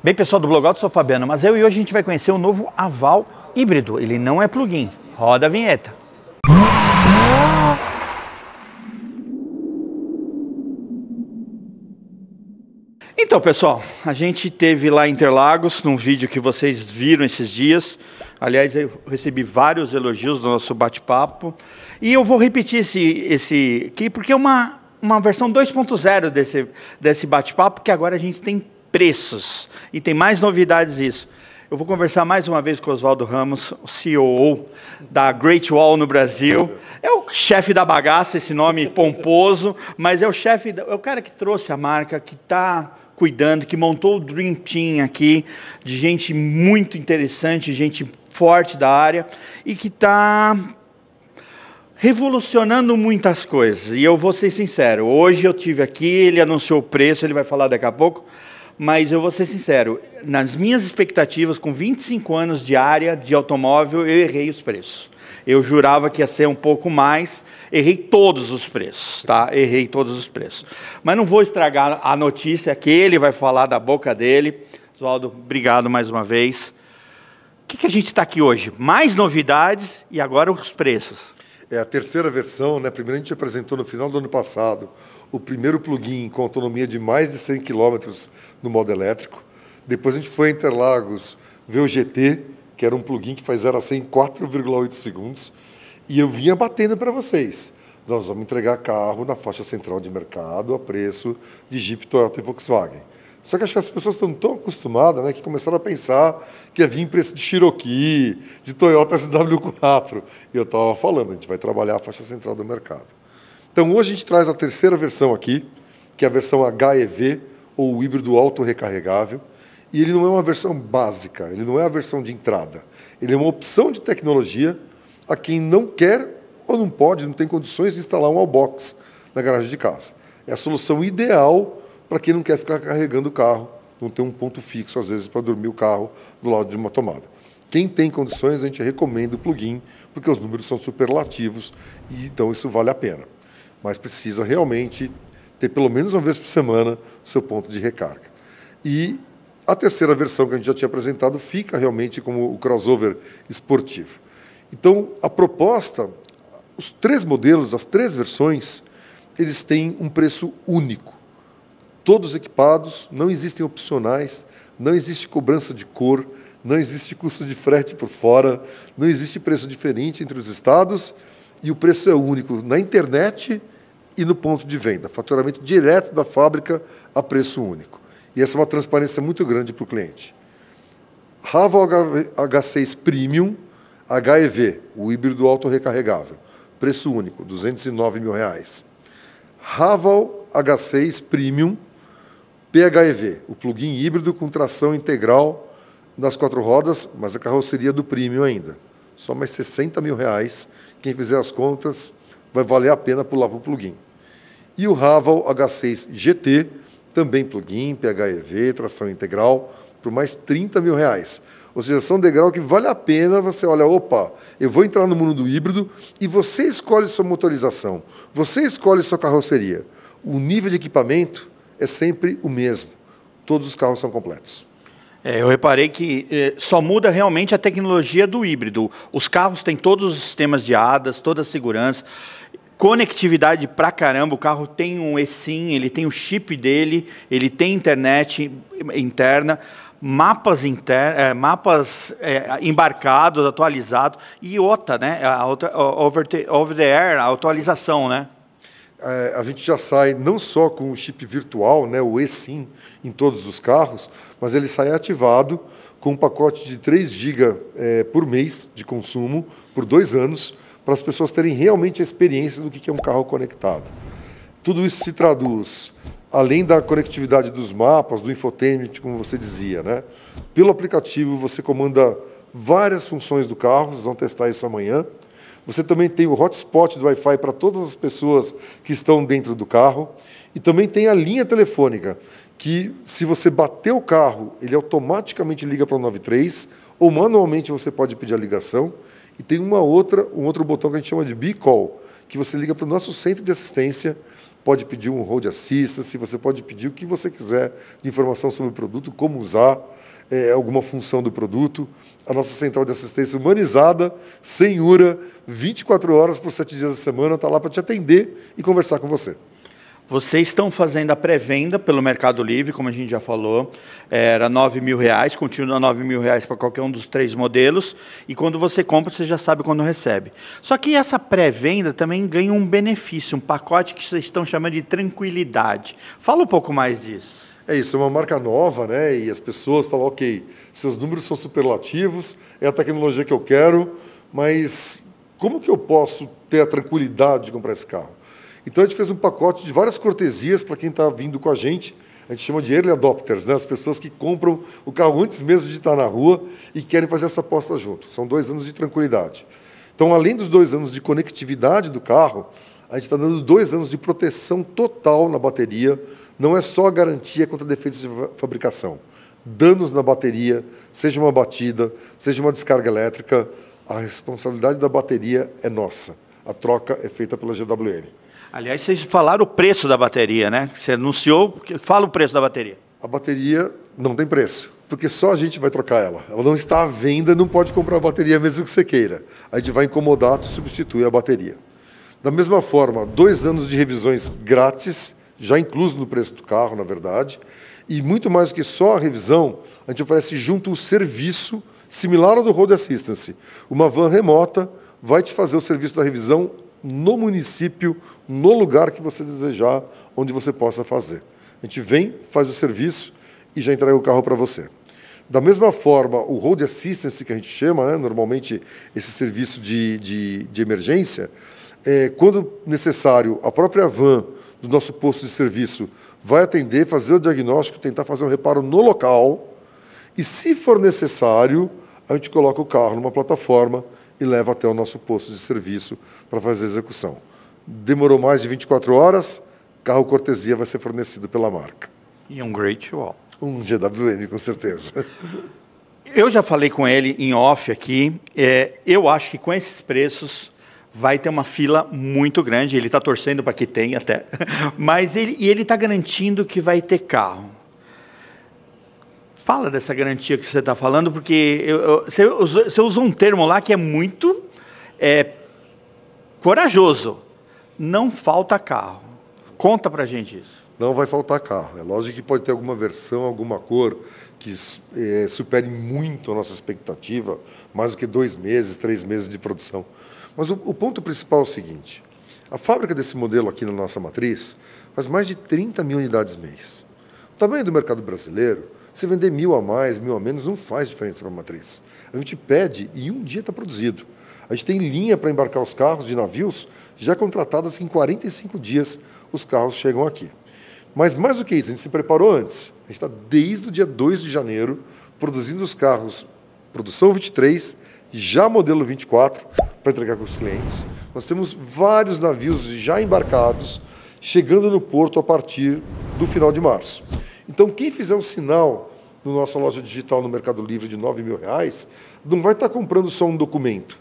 Bem, pessoal do Blogout, sou Fabiano Mazel e hoje a gente vai conhecer o novo Aval híbrido. Ele não é plugin. Roda a vinheta. Então, pessoal, a gente teve lá em Interlagos, num vídeo que vocês viram esses dias. Aliás, eu recebi vários elogios do nosso bate-papo. E eu vou repetir esse, esse aqui, porque é uma, uma versão 2.0 desse, desse bate-papo, que agora a gente tem preços. E tem mais novidades isso. Eu vou conversar mais uma vez com o Oswaldo Ramos, o CEO da Great Wall no Brasil. É o chefe da bagaça, esse nome pomposo, mas é o chefe, é o cara que trouxe a marca, que está cuidando, que montou o Dream Team aqui, de gente muito interessante, gente forte da área e que está revolucionando muitas coisas. E eu vou ser sincero, hoje eu tive aqui, ele anunciou o preço, ele vai falar daqui a pouco mas eu vou ser sincero, nas minhas expectativas, com 25 anos de área de automóvel, eu errei os preços. Eu jurava que ia ser um pouco mais, errei todos os preços, tá? Errei todos os preços. Mas não vou estragar a notícia que ele vai falar da boca dele. Oswaldo, obrigado mais uma vez. O que, que a gente está aqui hoje? Mais novidades e agora os preços é a terceira versão, né? Primeiro a gente apresentou no final do ano passado o primeiro plugin com autonomia de mais de 100 km no modo elétrico. Depois a gente foi a Interlagos ver o GT, que era um plugin que faz 0 a 100 em 4,8 segundos. E eu vinha batendo para vocês. Nós vamos entregar carro na faixa central de mercado a preço de Jeep, Toyota e Volkswagen. Só que acho que as pessoas estão tão acostumadas né, que começaram a pensar que ia vir preço de Cherokee, de Toyota SW4. E eu estava falando, a gente vai trabalhar a faixa central do mercado. Então hoje a gente traz a terceira versão aqui, que é a versão HEV, ou híbrido auto recarregável. E ele não é uma versão básica, ele não é a versão de entrada. Ele é uma opção de tecnologia a quem não quer ou não pode, não tem condições de instalar um all-box na garagem de casa. É a solução ideal para quem não quer ficar carregando o carro, não tem um ponto fixo, às vezes, para dormir o carro do lado de uma tomada. Quem tem condições, a gente recomenda o plugin, porque os números são superlativos e então isso vale a pena. Mas precisa realmente ter pelo menos uma vez por semana seu ponto de recarga. E a terceira versão que a gente já tinha apresentado fica realmente como o crossover esportivo. Então, a proposta, os três modelos, as três versões, eles têm um preço único todos equipados, não existem opcionais, não existe cobrança de cor, não existe custo de frete por fora, não existe preço diferente entre os estados e o preço é único na internet e no ponto de venda, faturamento direto da fábrica a preço único. E essa é uma transparência muito grande para o cliente. Raval H6 Premium HEV, o híbrido autorrecarregável, preço único, R$ 209 mil. Reais. Raval H6 Premium PHEV, o plug-in híbrido com tração integral nas quatro rodas, mas a carroceria do premium ainda. Só mais 60 mil reais. Quem fizer as contas, vai valer a pena pular para o plug-in. E o Raval H6 GT, também plug-in, PHEV, tração integral, por mais 30 mil reais. Ou seja, são degraus que vale a pena você olha, opa, eu vou entrar no mundo do híbrido e você escolhe sua motorização, você escolhe sua carroceria. O nível de equipamento é sempre o mesmo. Todos os carros são completos. É, eu reparei que é, só muda realmente a tecnologia do híbrido. Os carros têm todos os sistemas de ADAS, toda a segurança, conectividade pra caramba. O carro tem um eSIM, ele tem o chip dele, ele tem internet interna mapas, inter, é, mapas é, embarcados, atualizados, e outra, né? A, outra, over, the, over the air, a atualização, né? É, a gente já sai não só com o chip virtual, né, o eSIM, em todos os carros, mas ele sai ativado com um pacote de 3 GB é, por mês de consumo, por dois anos, para as pessoas terem realmente a experiência do que é um carro conectado. Tudo isso se traduz, além da conectividade dos mapas, do infotainment, como você dizia, né? pelo aplicativo você comanda várias funções do carro, vocês vão testar isso amanhã, você também tem o hotspot do Wi-Fi para todas as pessoas que estão dentro do carro. E também tem a linha telefônica, que se você bater o carro, ele automaticamente liga para o 93, ou manualmente você pode pedir a ligação. E tem uma outra, um outro botão que a gente chama de B-Call, que você liga para o nosso centro de assistência, pode pedir um road assistance, você pode pedir o que você quiser de informação sobre o produto, como usar, é, alguma função do produto a nossa central de assistência humanizada, sem URA, 24 horas por 7 dias da semana, está lá para te atender e conversar com você. Vocês estão fazendo a pré-venda pelo Mercado Livre, como a gente já falou, era R$ 9 mil reais, continua 9 mil para qualquer um dos três modelos. E quando você compra, você já sabe quando recebe. Só que essa pré-venda também ganha um benefício, um pacote que vocês estão chamando de tranquilidade. Fala um pouco mais disso. É isso, é uma marca nova, né? E as pessoas falam, ok, seus números são superlativos, é a tecnologia que eu quero, mas como que eu posso ter a tranquilidade de comprar esse carro? Então a gente fez um pacote de várias cortesias para quem está vindo com a gente. A gente chama de early adopters, né? as pessoas que compram o carro antes mesmo de estar na rua e querem fazer essa aposta junto. São dois anos de tranquilidade. Então, além dos dois anos de conectividade do carro, a gente está dando dois anos de proteção total na bateria, não é só a garantia contra defeitos de fabricação. Danos na bateria, seja uma batida, seja uma descarga elétrica, a responsabilidade da bateria é nossa. A troca é feita pela GWM. Aliás, vocês falaram o preço da bateria, né? Você anunciou, fala o preço da bateria. A bateria não tem preço, porque só a gente vai trocar ela. Ela não está à venda, não pode comprar a bateria mesmo que você queira. A gente vai incomodar, substitui a bateria. Da mesma forma, dois anos de revisões grátis, já incluso no preço do carro, na verdade, e muito mais do que só a revisão, a gente oferece junto o serviço similar ao do Road Assistance. Uma van remota vai te fazer o serviço da revisão no município, no lugar que você desejar, onde você possa fazer. A gente vem, faz o serviço e já entrega o carro para você. Da mesma forma, o Road Assistance, que a gente chama, né, normalmente esse serviço de, de, de emergência, é, quando necessário, a própria van do nosso posto de serviço vai atender, fazer o diagnóstico, tentar fazer um reparo no local. E, se for necessário, a gente coloca o carro numa plataforma e leva até o nosso posto de serviço para fazer a execução. Demorou mais de 24 horas, carro cortesia vai ser fornecido pela marca. E um Great Wall. Um GWM, com certeza. Eu já falei com ele em off aqui. É, eu acho que com esses preços vai ter uma fila muito grande. Ele está torcendo para que tenha até, mas ele e ele está garantindo que vai ter carro. Fala dessa garantia que você está falando, porque eu, eu, você, usou, um termo lá que é muito é, corajoso. Não falta carro. Conta para gente isso não vai faltar carro. É lógico que pode ter alguma versão, alguma cor que é, supere muito a nossa expectativa, mais do que dois meses, três meses de produção. Mas o, o ponto principal é o seguinte: a fábrica desse modelo aqui na nossa matriz faz mais de 30 mil unidades mês. O tamanho do mercado brasileiro, se vender mil a mais, mil a menos, não faz diferença para a matriz. A gente pede e um dia está produzido. A gente tem linha para embarcar os carros de navios já contratadas que em 45 dias os carros chegam aqui. Mas mais do que isso, a gente se preparou antes. A gente está desde o dia 2 de janeiro produzindo os carros, produção 23, já modelo 24, para entregar com os clientes. Nós temos vários navios já embarcados, chegando no porto a partir do final de março. Então, quem fizer um sinal na nossa loja digital no Mercado Livre de 9 mil reais, não vai estar tá comprando só um documento.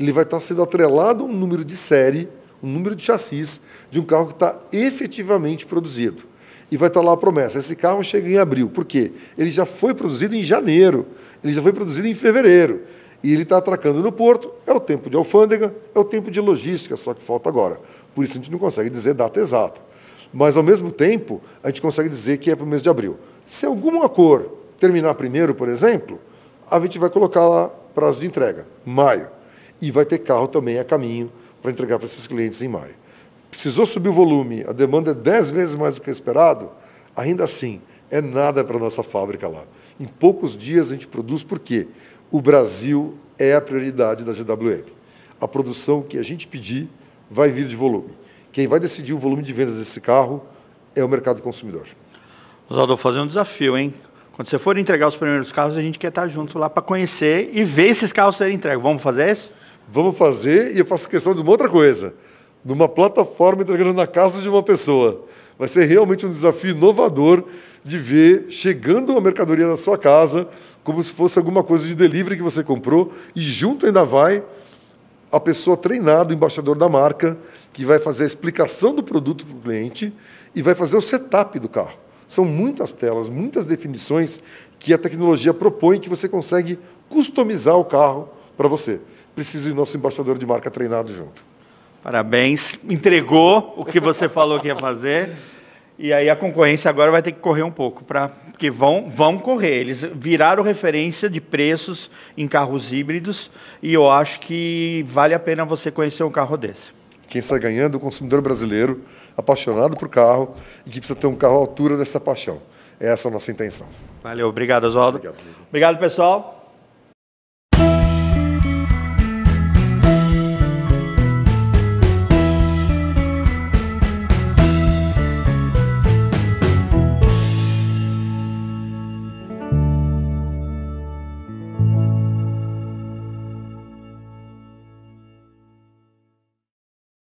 Ele vai estar tá sendo atrelado a um número de série o número de chassis de um carro que está efetivamente produzido. E vai estar tá lá a promessa: esse carro chega em abril. Por quê? Ele já foi produzido em janeiro, ele já foi produzido em fevereiro. E ele está atracando no porto, é o tempo de alfândega, é o tempo de logística, só que falta agora. Por isso a gente não consegue dizer data exata. Mas, ao mesmo tempo, a gente consegue dizer que é para o mês de abril. Se alguma cor terminar primeiro, por exemplo, a gente vai colocar lá prazo de entrega, maio. E vai ter carro também a caminho para entregar para esses clientes em maio. Precisou subir o volume, a demanda é 10 vezes mais do que esperado, ainda assim, é nada para a nossa fábrica lá. Em poucos dias a gente produz, porque o Brasil é a prioridade da GWM. A produção que a gente pedir vai vir de volume. Quem vai decidir o volume de vendas desse carro é o mercado consumidor. Oswaldo, fazer um desafio, hein? Quando você for entregar os primeiros carros, a gente quer estar junto lá para conhecer e ver esses carros serem entregues. Vamos fazer isso? vamos fazer, e eu faço questão de uma outra coisa, de uma plataforma entregando na casa de uma pessoa. Vai ser realmente um desafio inovador de ver chegando a mercadoria na sua casa, como se fosse alguma coisa de delivery que você comprou, e junto ainda vai a pessoa treinada, o embaixador da marca, que vai fazer a explicação do produto para o cliente e vai fazer o setup do carro. São muitas telas, muitas definições que a tecnologia propõe que você consegue customizar o carro para você precisa de nosso embaixador de marca treinado junto. Parabéns, entregou o que você falou que ia fazer. E aí a concorrência agora vai ter que correr um pouco, pra, porque vão, vão correr. Eles viraram referência de preços em carros híbridos e eu acho que vale a pena você conhecer um carro desse. Quem sai ganhando é o consumidor brasileiro, apaixonado por carro e que precisa ter um carro à altura dessa paixão. É essa é a nossa intenção. Valeu, obrigado, Oswaldo. Obrigado, obrigado pessoal.